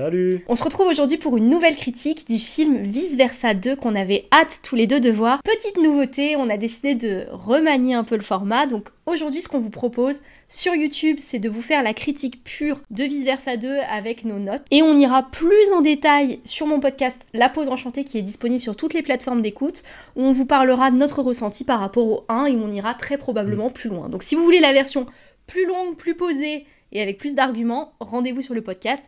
Salut On se retrouve aujourd'hui pour une nouvelle critique du film Vice Versa 2 qu'on avait hâte tous les deux de voir. Petite nouveauté, on a décidé de remanier un peu le format, donc aujourd'hui ce qu'on vous propose sur YouTube c'est de vous faire la critique pure de Vice Versa 2 avec nos notes et on ira plus en détail sur mon podcast La Pause Enchantée qui est disponible sur toutes les plateformes d'écoute où on vous parlera de notre ressenti par rapport au 1 et on ira très probablement plus loin. Donc si vous voulez la version plus longue, plus posée et avec plus d'arguments, rendez-vous sur le podcast.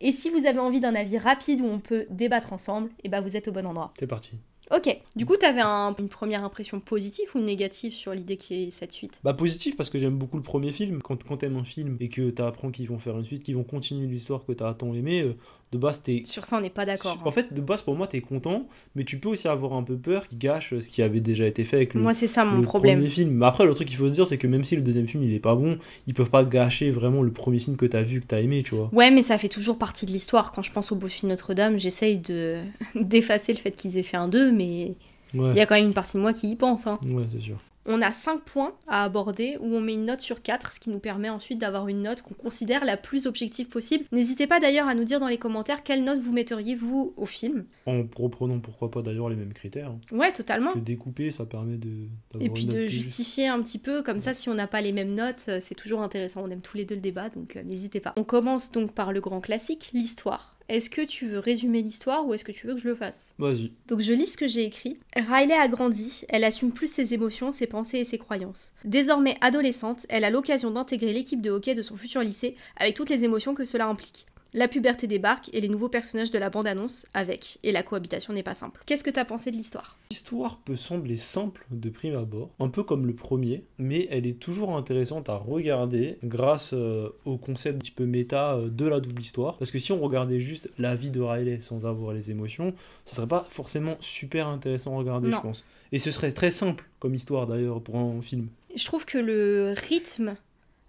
Et si vous avez envie d'un avis rapide où on peut débattre ensemble, et eh bah ben, vous êtes au bon endroit. C'est parti. Ok, du coup, tu avais une première impression positive ou négative sur l'idée qu'il y ait cette suite Bah, positive parce que j'aime beaucoup le premier film. Quand, quand t'aimes un film et que t'apprends qu'ils vont faire une suite, qu'ils vont continuer l'histoire que t'as tant aimé, euh, de base, t'es. Sur ça, on n'est pas d'accord. En fait, de base, pour moi, t'es content, mais tu peux aussi avoir un peu peur qui gâche euh, ce qui avait déjà été fait avec le. Moi, c'est ça mon problème. film. après, le truc qu'il faut se dire, c'est que même si le deuxième film, il est pas bon, ils peuvent pas gâcher vraiment le premier film que t'as vu, que t'as aimé, tu vois. Ouais, mais ça fait toujours partie de l'histoire. Quand je pense au Bossu de Notre-Dame, j'essaye de d'effacer le fait qu'ils aient fait un 2, mais. Il y a quand même une partie de moi qui y pense. Hein. Ouais, c'est sûr on a 5 points à aborder où on met une note sur 4, ce qui nous permet ensuite d'avoir une note qu'on considère la plus objective possible. N'hésitez pas d'ailleurs à nous dire dans les commentaires quelle note vous metteriez vous au film. En reprenant pourquoi pas d'ailleurs les mêmes critères. Hein. Ouais, totalement. Parce que découper, ça permet de... Et puis de justifier un petit peu, comme ça si on n'a pas les mêmes notes, euh, c'est toujours intéressant, on aime tous les deux le débat, donc euh, n'hésitez pas. On commence donc par le grand classique, l'histoire. Est-ce que tu veux résumer l'histoire ou est-ce que tu veux que je le fasse Vas-y. Donc je lis ce que j'ai écrit. Riley a grandi, elle assume plus ses émotions, ses pensées et ses croyances. Désormais adolescente, elle a l'occasion d'intégrer l'équipe de hockey de son futur lycée avec toutes les émotions que cela implique la puberté débarque et les nouveaux personnages de la bande-annonce avec, et la cohabitation n'est pas simple. Qu'est-ce que t'as pensé de l'histoire L'histoire peut sembler simple de prime abord, un peu comme le premier, mais elle est toujours intéressante à regarder grâce euh, au concept un petit peu méta euh, de la double histoire, parce que si on regardait juste la vie de Riley sans avoir les émotions, ce serait pas forcément super intéressant à regarder, je pense. Et ce serait très simple comme histoire d'ailleurs pour un film. Je trouve que le rythme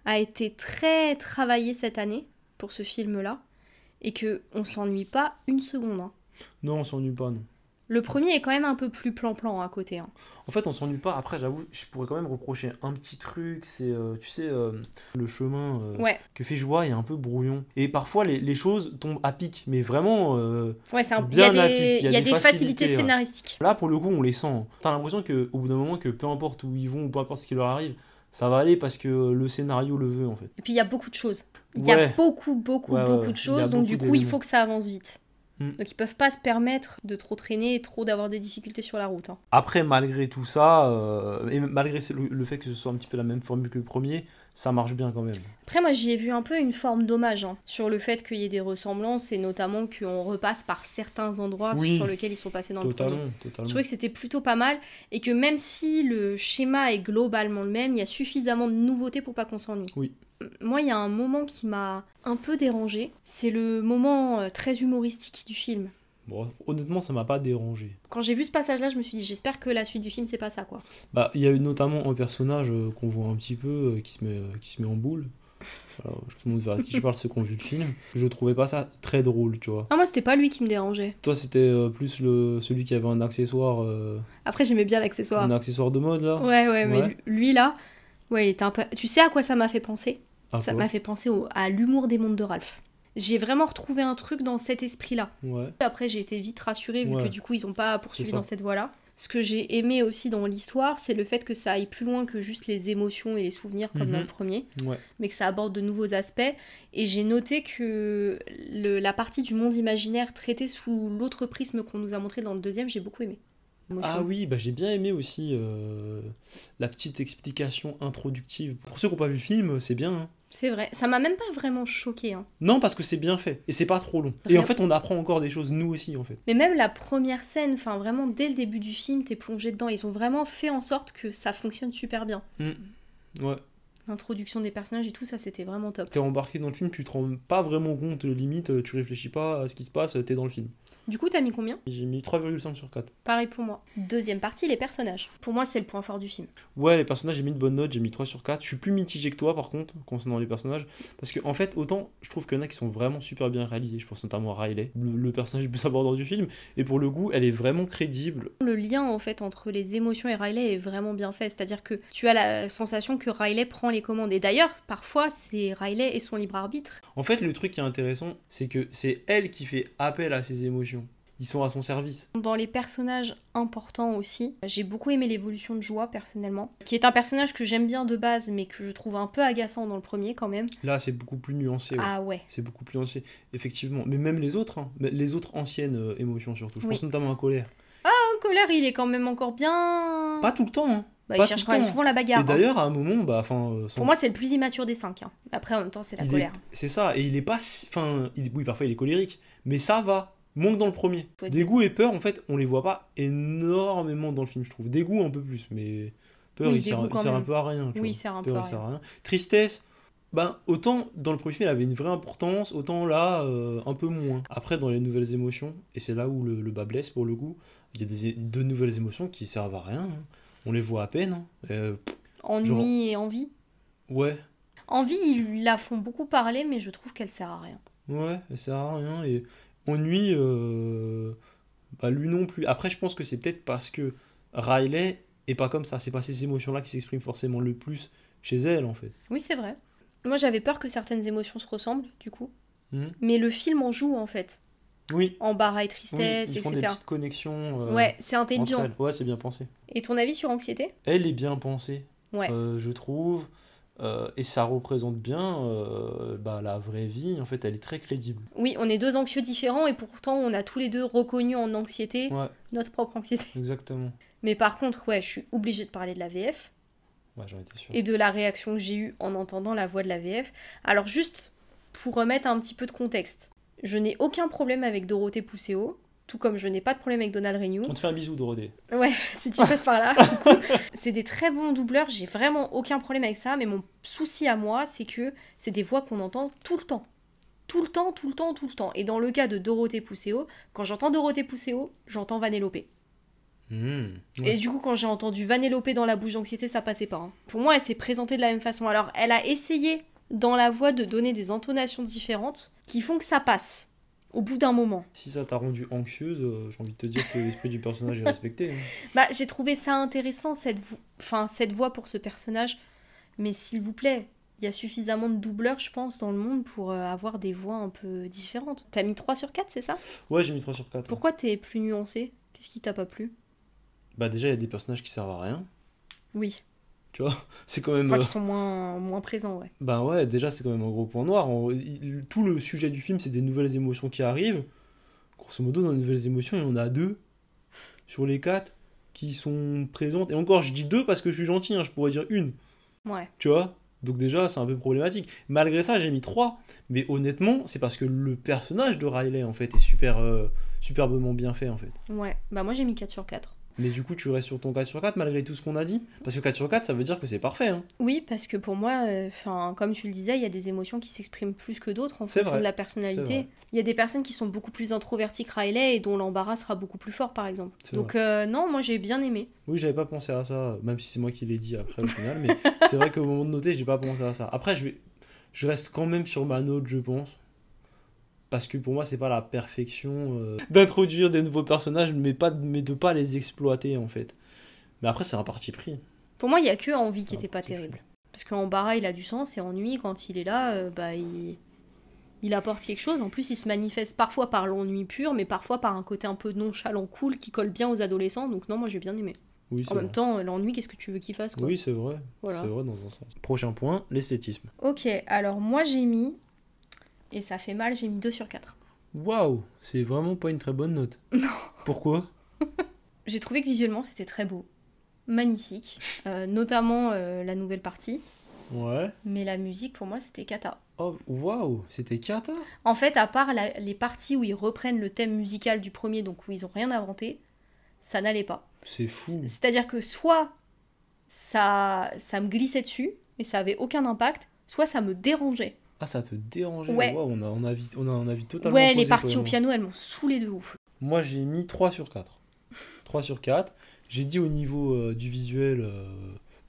a été très travaillé cette année pour ce film-là et que on s'ennuie pas une seconde. Hein. Non, on s'ennuie pas, non. Le premier est quand même un peu plus plan-plan à côté. Hein. En fait, on s'ennuie pas. Après, j'avoue, je pourrais quand même reprocher un petit truc. C'est, euh, tu sais, euh, le chemin euh, ouais. que fait Joie est un peu brouillon. Et parfois, les, choses tombent à pic, mais vraiment ouais, un... bien Il y a, des, facilités, scénaristiques. Là, pour le coup, on les sent. Hein. T'as l'impression qu'au bout d'un moment, que peu importe où ils vont ou peu importe ce qui leur arrive, ça va aller parce que le scénario le veut en fait. Et puis il y a beaucoup de choses. Il y a beaucoup, beaucoup, beaucoup de choses. Donc du coup, il faut que ça avance vite. Mm. Donc ils peuvent pas se permettre de trop traîner et trop d'avoir des difficultés sur la route. Hein. Après, malgré tout ça, euh, et malgré le, fait que ce soit un petit peu la même formule que le premier, ça marche bien quand même. Après, moi j'y ai vu un peu une forme d'hommage hein, sur le fait qu'il y ait des ressemblances et notamment qu'on repasse par certains endroits sur lesquels ils sont passés dans le premier. Totalement. Je trouvais que c'était plutôt pas mal et que même si le schéma est globalement le même, il y a suffisamment de nouveautés pour pas qu'on s'ennuie. Oui. Moi, il y a un moment qui m'a un peu dérangé. C'est le moment euh, très humoristique du film. honnêtement, ça m'a pas dérangé. Quand j'ai vu ce passage-là, je me suis dit, j'espère que la suite du film, c'est pas ça, quoi. Bah, il y a eu notamment un personnage euh, qu'on voit un petit peu, euh, qui, se met, qui se met en boule. je te je parle, ceux qui ont vu le film. Je trouvais pas ça très drôle, tu vois. Ah, moi, c'était pas lui qui me dérangeait. Toi, c'était plus le, celui qui avait un accessoire. Après, j'aimais bien l'accessoire. Un accessoire de mode, là Ouais, ouais, mais lui, là, ouais, Tu sais à quoi ça m'a fait penser ah, ça m'a fait penser à l'humour des mondes de Ralph. J'ai vraiment retrouvé un truc dans cet esprit-là. Après, j'ai été vite rassurée vu que du coup, ils n'ont pas poursuivi dans cette voie-là. Ce que j'ai aimé aussi dans l'histoire, c'est le fait que ça aille plus loin que juste les émotions et les souvenirs comme dans mhm. le premier, mais que ça aborde de nouveaux aspects. Et j'ai noté que la partie du monde imaginaire traitée sous l'autre prisme qu'on nous a montré dans le deuxième, j'ai beaucoup aimé ah oui, bah, j'ai bien aimé aussi euh, la petite explication introductive. Pour ceux qui n'ont pas vu le film, c'est bien. Hein. C'est vrai, ça m'a même pas vraiment choqué. Hein. Non, parce que c'est bien fait et c'est pas trop long. Et en fait, on apprend encore des choses nous aussi en fait. Mais même la première scène, enfin vraiment dès le début du film, es plongé dedans. Ils ont vraiment fait en sorte que ça fonctionne super bien. Mmh. Ouais. L'introduction des personnages et tout ça, c'était vraiment top. Tu es embarqué dans le film, tu te rends pas vraiment compte, limite, tu réfléchis pas à ce qui se passe, tu es dans le film. Du coup, t'as mis combien J'ai mis 3,5 sur 4. Pareil pour moi. Deuxième partie, les personnages. Pour moi, c'est le point fort du film. Ouais, les personnages, j'ai mis de bonnes notes, j'ai mis 3 sur 4. Je suis plus mitigé que toi, par contre, concernant les personnages. Parce que, en fait, autant je trouve qu'il y en a qui sont vraiment super bien réalisés. Je pense notamment à Riley, le, personnage le plus abordant du film. Et pour le goût, elle est vraiment crédible. Le lien, en fait, entre les émotions et Riley est vraiment bien fait. C'est-à-dire que tu as la sensation que Riley prend les commandes. Et d'ailleurs, parfois, c'est Riley et son libre arbitre. En fait, le truc qui est intéressant, c'est que c'est elle qui fait appel à ses émotions ils sont à son service. Dans les personnages importants aussi, j'ai beaucoup aimé l'évolution de Joie personnellement, qui est un personnage que j'aime bien de base, mais que je trouve un peu agaçant dans le premier quand même. Là, c'est beaucoup plus nuancé. Ah ouais. C'est beaucoup plus nuancé, effectivement. Mais même les autres, hein, les autres anciennes euh, émotions surtout. Je pense notamment à colère. Ah, colère, il est quand même encore bien. Pas tout le temps. Hein. Bah, il cherche quand temps. même souvent la bagarre. Et hein. d'ailleurs, à un moment, bah, enfin. Euh, Pour moi, c'est le plus immature des cinq. Après, en même temps, c'est la colère. C'est ça, et il est pas. Enfin, il... oui, parfois il est colérique, mais ça va moins dans le premier. Dégoût et peur, en fait, on les voit pas énormément dans le film, je trouve. Dégoût un peu plus, mais peur, il, sert, sert, un peu à rien. oui, sert rien. Tristesse, ben, autant dans le premier film, elle avait une vraie importance, autant là, euh, un peu moins. Après, dans les nouvelles émotions, et c'est là où le, bas blesse pour le goût, il y a des, nouvelles émotions qui servent à rien. Hein. On les voit à peine. Hein. Euh, Ennui et envie Ouais. Envie, ils la font beaucoup parler, mais je trouve qu'elle sert à rien. Ouais, elle sert à rien. Et ennui, euh, bah, lui non plus. Après, je pense que c'est peut-être parce que Riley est pas comme ça. C'est pas ces émotions-là qui s'expriment forcément le plus chez elle, en fait. Oui, c'est vrai. Moi, j'avais peur que certaines émotions se ressemblent, du coup. Hmm. Mais le film en joue, en fait. Oui. Embarras et tristesse, oui, ils font Des petites connexions. Euh, ouais, c'est intelligent. Ouais, c'est bien pensé. Et ton avis sur anxiété Elle est bien pensée. Ouais. Euh, je trouve. Euh, et ça représente bien euh, bah, la vraie vie, en fait, elle est très crédible. Oui, on est deux anxieux différents et pourtant on a tous les deux reconnu en anxiété notre propre anxiété. Exactement. Mais par contre, ouais, je suis obligée de parler de la VF. Et de la réaction que j'ai eue en entendant la voix de la VF. Alors juste pour remettre un petit peu de contexte, je n'ai aucun problème avec Dorothée Pousseau. Tout comme je n'ai pas de problème avec Donald Renew. On te fait un bisou, Dorothée. Ouais, si tu passes par là. c'est des très bons doubleurs, j'ai vraiment aucun problème avec ça, mais mon souci à moi, c'est que c'est des voix qu'on entend tout le temps. Tout le temps, tout le temps, tout le temps. Et dans le cas de Dorothée Pousseau, quand j'entends Dorothée Pousseau, j'entends Vanellope. Hmm, Et du coup, quand j'ai entendu Vanellope dans la bouche d'anxiété, ça passait pas. Hein. Pour moi, elle s'est présentée de la même façon. Alors, elle a essayé dans la voix de donner des intonations différentes qui font que ça passe au bout d'un moment. Si ça t'a rendu anxieuse, euh, j'ai envie de te dire que l'esprit du personnage est respecté. Hein. Bah, j'ai trouvé ça intéressant, cette, cette voix pour ce personnage. Mais s'il vous plaît, il y a suffisamment de doubleurs, je pense, dans le monde pour euh, avoir des voix un peu différentes. T'as mis 3 sur 4, c'est ça Ouais, j'ai mis 3 sur 4. Pourquoi t'es plus nuancé Qu'est-ce qui t'a pas plu Bah, déjà, il y a des personnages qui servent à rien. Oui. Tu vois, c'est quand même. Je euh, sont moins, moins présents, ouais. bah ouais, déjà, c'est quand même un gros point noir. tout le sujet du film, c'est des nouvelles émotions qui arrivent. Grosso modo, dans les nouvelles émotions, il y en a deux sur les quatre qui sont présentes. Et encore, je dis deux parce que je suis gentil, hein, je pourrais dire une. Ouais. Tu vois Donc déjà, c'est un peu problématique. Malgré ça, j'ai mis trois. Mais honnêtement, c'est parce que le personnage de Riley, en fait, est super, euh, superbement bien fait, en fait. Ouais, bah moi j'ai mis quatre sur quatre mais du coup, tu restes sur ton 4 sur 4 malgré tout ce qu'on a dit Parce que 4 sur 4, ça veut dire que c'est parfait. Hein. Oui, parce que pour moi, enfin comme tu le disais, il y a des émotions qui s'expriment plus que d'autres en fonction de la personnalité. Il y a des personnes qui sont beaucoup plus introverties que Riley et dont l'embarras sera beaucoup plus fort, par exemple. Donc euh, non, moi j'ai bien aimé. Oui, j'avais pas pensé à ça, même si c'est moi qui l'ai dit après au final. mais c'est vrai qu'au moment de noter, j'ai pas pensé à ça. Après, je, je reste quand même sur ma note, je pense parce que pour moi c'est pas la perfection euh, d'introduire des nouveaux personnages mais pas mais de pas les exploiter en fait mais après c'est un parti pris pour moi il y a que envie qui était pas terrible parce qu'en il a du sens et ennui quand il est là euh, bah il apporte quelque chose en plus il se manifeste parfois par l'ennui pur mais parfois par un côté un peu nonchalant cool qui colle bien aux adolescents donc non moi j'ai bien aimé oui, en même temps, l'ennui, qu'est-ce que tu veux qu'il fasse Oui, c'est vrai. C'est vrai dans un sens. Prochain point, l'esthétisme. Ok, alors moi j'ai mis et ça fait mal, j'ai mis 2 sur 4. Waouh, c'est vraiment pas une très bonne note. Non. Pourquoi J'ai trouvé que visuellement c'était très beau, magnifique, euh, notamment euh, la nouvelle partie. Ouais. Mais la musique pour moi c'était kata. Oh waouh, c'était kata En fait, à part les parties où ils reprennent le thème musical du premier, donc où ils ont rien inventé, ça n'allait pas. C'est fou. C'est-à-dire que soit ça, ça me glissait dessus et ça avait aucun impact, soit ça me dérangeait. Ah, ça te dérangeait Ouais. on, a, on, a on, a, on a Ouais, les parties au piano, elles m'ont saoulé de ouf. Moi, j'ai mis 3 sur 4. 3 sur 4. J'ai dit au niveau euh, du visuel, euh,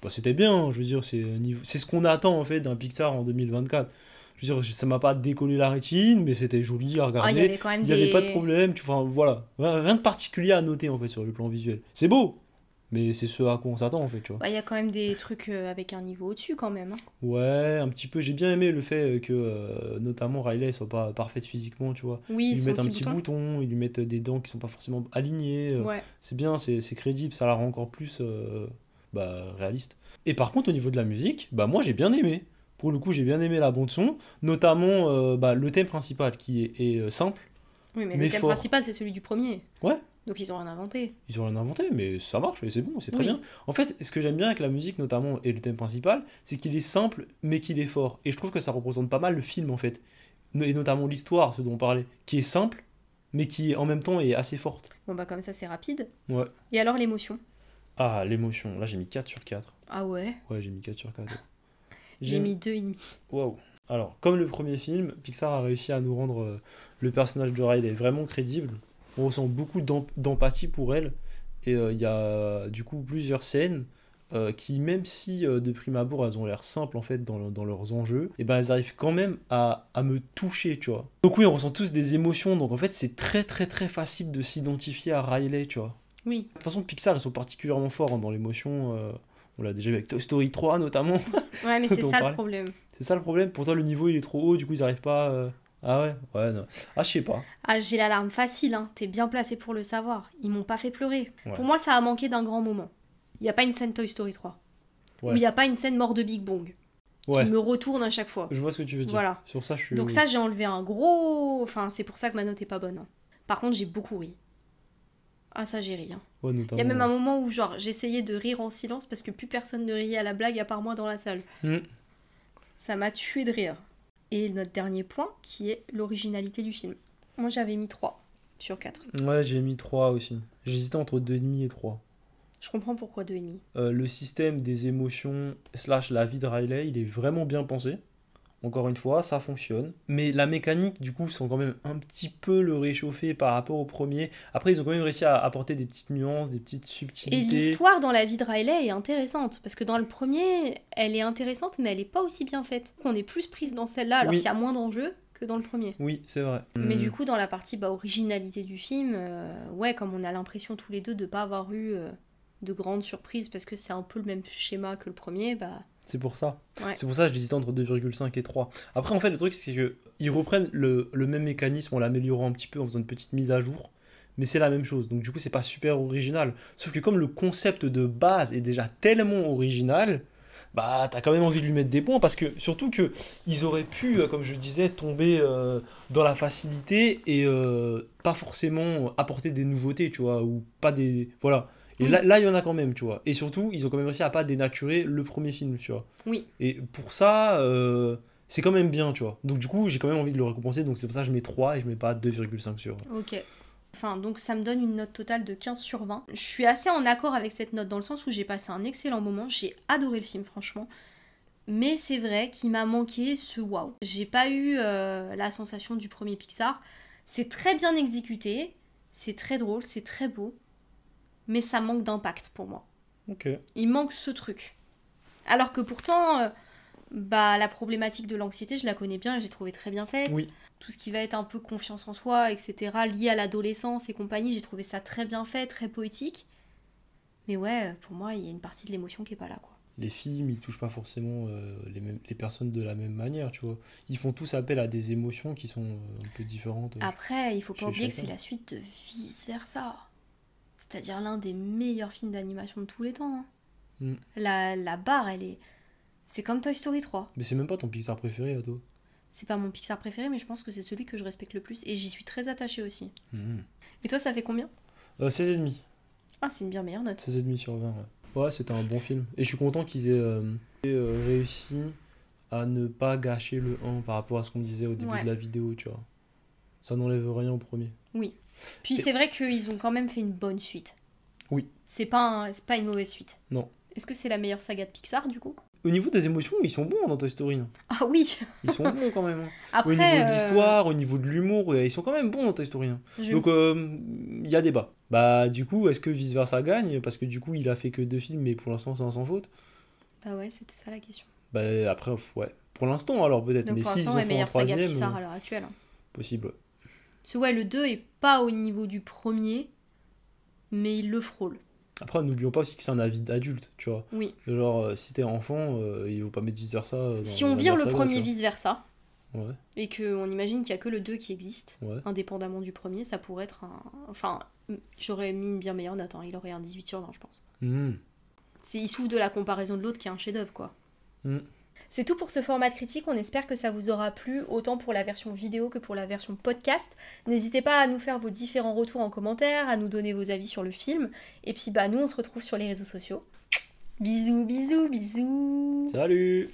bah, c'était bien. Hein. je veux dire, c'est niveau- c'est ce qu'on attend en fait d'un Pixar en 2024. Je veux dire, ça m'a pas décollé la rétine, mais c'était joli à regarder. Ah, il y regarder. avait Il n'y avait pas de problème, tu voilà. Rien rien de particulier à noter en fait sur le plan visuel. C'est beau, mais c'est ce à quoi on s'attend en fait, tu vois. Bah, il y a quand même des trucs euh, avec un niveau au-dessus quand même. Hein. Ouais, un petit peu. J'ai bien aimé le fait euh, que euh, notamment Riley soit pas parfaite physiquement, tu vois. Oui, ils lui mettent un petit bouton. ils lui mettent des dents qui sont pas forcément alignées. Ouais. C'est bien, c'est crédible, ça la rend encore plus bah, réaliste. Et par contre, au niveau de la musique, bah moi j'ai bien aimé. Pour le coup, j'ai bien aimé la bande son, notamment bah, le thème principal qui est, simple. Oui, mais, le thème principal, c'est celui du premier. Ouais, donc ils ont rien inventé. Ils ont rien inventé, mais ça marche et c'est bon, c'est très bien. En fait, ce que j'aime bien avec la musique notamment et le thème principal, c'est qu'il est simple mais qu'il est fort. Et je trouve que ça représente pas mal le film en fait, et notamment l'histoire, ce dont on parlait, qui est simple mais qui en même temps est assez forte. Bon bah comme ça c'est rapide. Ouais. Et alors l'émotion Ah l'émotion, là j'ai mis 4 sur 4. Ah ouais Ouais j'ai mis 4 sur 4. j'ai mis 2,5. Waouh. Alors comme le premier film, Pixar a réussi à nous rendre euh, le personnage de Riley vraiment crédible on ressent beaucoup d'empathie pour elle. Et euh, il y a du coup plusieurs scènes euh, qui, même si euh, de prime abord elles ont l'air simples en fait dans, leurs enjeux, et ben elles arrivent quand même à, me toucher, tu vois. Donc oui, on ressent tous des émotions, donc en fait c'est très très très facile de s'identifier à Riley, tu vois. Oui. De toute façon, Pixar ils sont particulièrement forts hein, dans l'émotion. on l'a déjà vu avec Toy Story 3 notamment. Ouais, mais c'est ça le problème. C'est ça le problème. Pour toi, le niveau il est trop haut, du coup ils n'arrivent pas. Ah ouais, ouais, non. Ah, je sais pas. Ah, j'ai l'alarme facile, hein. t'es bien placé pour le savoir. Ils m'ont pas fait pleurer. Pour moi, ça a manqué d'un grand moment. Il n'y a pas une scène Toy Story 3. Ou il n'y a pas une scène mort de Big Bong Ouais. Qui me retourne à chaque fois. Je vois ce que tu veux dire. Voilà. Sur ça, je suis. Donc, ça, j'ai enlevé un gros. Enfin, c'est pour ça que ma note est pas bonne. Hein. Par contre, j'ai beaucoup ri. Ah, ça, j'ai ri. Hein. il y a même un moment où, genre, j'essayais de rire en silence parce que plus personne ne riait à la blague à part moi dans la salle. Hmm. Ça m'a tué de rire. Et notre dernier point qui est l'originalité du film. Moi j'avais mis 3 sur 4. Ouais, j'ai mis 3 aussi. J'hésitais entre 2,5 et 3. Je comprends pourquoi 2,5. Euh, le système des émotions slash la vie de Riley, il est vraiment bien pensé. Encore une fois, ça fonctionne. Mais la mécanique, du coup, sont quand même un petit peu le réchauffer par rapport au premier. Après, ils ont quand même réussi à apporter des petites nuances, des petites subtilités. Et l'histoire dans la vie de Riley est intéressante. Parce que dans le premier, elle est intéressante, mais elle n'est pas aussi bien faite. On est plus prise dans celle-là, alors qu'il y a moins d'enjeux que dans le premier. Oui, c'est vrai. Mais hmm. du coup, dans la partie bah, originalité du film, euh, ouais, comme on a l'impression tous les deux de ne pas avoir eu euh, de grandes surprises parce que c'est un peu le même schéma que le premier, bah c'est pour ça. C'est pour ça que j'hésitais entre 2,5 et 3. Après, en fait, le truc, c'est qu'ils reprennent le, même mécanisme en l'améliorant un petit peu, en faisant une petite mise à jour. Mais c'est la même chose. Donc, du coup, c'est pas super original. Sauf que, comme le concept de base est déjà tellement original, bah, t'as quand même envie de lui mettre des points. Parce que, surtout que ils auraient pu, euh, comme je disais, tomber euh, dans la facilité et euh, pas forcément apporter des nouveautés, tu vois, ou pas des. Voilà. Et là, il y en a quand même, tu vois. Et surtout, ils ont quand même réussi à pas dénaturer le premier film, tu vois. Oui. Et pour ça, euh, c'est quand même bien, tu vois. Donc du coup, j'ai quand même envie de le récompenser, donc c'est pour ça que je mets 3 et je mets pas 2,5 sur. Euh. Ok. Enfin, donc ça me donne une note totale de 15 sur 20. Je suis assez en accord avec cette note dans le sens où j'ai passé un excellent moment, j'ai adoré le film, franchement. Mais c'est vrai qu'il m'a manqué ce wow J'ai pas eu euh, la sensation du premier Pixar. C'est très bien exécuté, c'est très drôle, c'est très beau mais ça manque d'impact pour moi. Il manque ce truc. Alors que pourtant, euh, bah, la problématique de l'anxiété, je la connais bien j'ai trouvé très bien faite. Tout ce qui va être un peu confiance en soi, etc., lié à l'adolescence et compagnie, j'ai trouvé ça très bien fait, très poétique. Mais ouais, euh, pour moi, il y a une partie de l'émotion qui est pas là, quoi. Les films, ils touchent pas forcément euh, les, personnes de la même manière, tu vois. Ils font tous appel à des émotions qui sont un peu différentes. Après, il faut pas oublier que c'est la suite de vice versa c'est-à-dire l'un des meilleurs films d'animation de tous les temps. Hein. Mm. La, la, barre, elle est. C'est comme Toy Story 3. Mais c'est même pas ton Pixar préféré à C'est pas mon Pixar préféré, mais je pense que c'est celui que je respecte le plus et j'y suis très attaché aussi. Mm. Et toi, ça fait combien euh, 16,5. Ah, c'est une bien meilleure note. 16,5 sur 20, ouais. Ouais, c'était un bon film. Et je suis content qu'ils aient euh, euh, réussi à ne pas gâcher le 1 par rapport à ce qu'on disait au début de la vidéo, tu vois. Ça n'enlève rien au premier. Oui. Puis c'est vrai qu'ils ont quand même fait une bonne suite. Oui. C'est pas, un... pas une mauvaise suite. Non. Est-ce que c'est la meilleure saga de Pixar du coup Au niveau des émotions, ils sont bons hein, dans Toy Story. Ah oui Ils sont bons quand même. Hein. Après, au niveau de euh, l'histoire, au niveau de l'humour, euh, ils sont quand même bons dans Toy Story. Hein. Donc euh, il y a débat. Bah du coup, est-ce que Vice Versa gagne Parce que du coup, il a fait que deux films, mais pour l'instant, c'est un sans faute. Bah ouais, c'était ça la question. Bah après, ouais. Pour l'instant, alors peut-être. Mais si ils la meilleure un troisième. Pixar à l'heure actuelle. Possible ouais, le 2 est pas au niveau du premier, mais il le frôle. Après, n'oublions pas aussi que c'est un avis d'adulte, tu vois. Oui. Genre, euh, si t'es enfant, il euh, il vaut pas mettre vice-versa. Euh, si on vire le premier vice-versa, ouais. et qu'on imagine qu'il y a que le 2 qui existe, indépendamment du premier, ça pourrait être un. Enfin, j'aurais mis une bien meilleure note, hein. il aurait un 18 sur 20, je pense. Hmm. C'est Il souffre de la comparaison de l'autre qui est un chef-d'œuvre, quoi. Mm. C'est tout pour ce format critique, on espère que ça vous aura plu, autant pour la version vidéo que pour la version podcast. N'hésitez pas à nous faire vos différents retours en commentaire, à nous donner vos avis sur le film, et puis bah nous on se retrouve sur les réseaux sociaux. Bisous, bisous, bisous Salut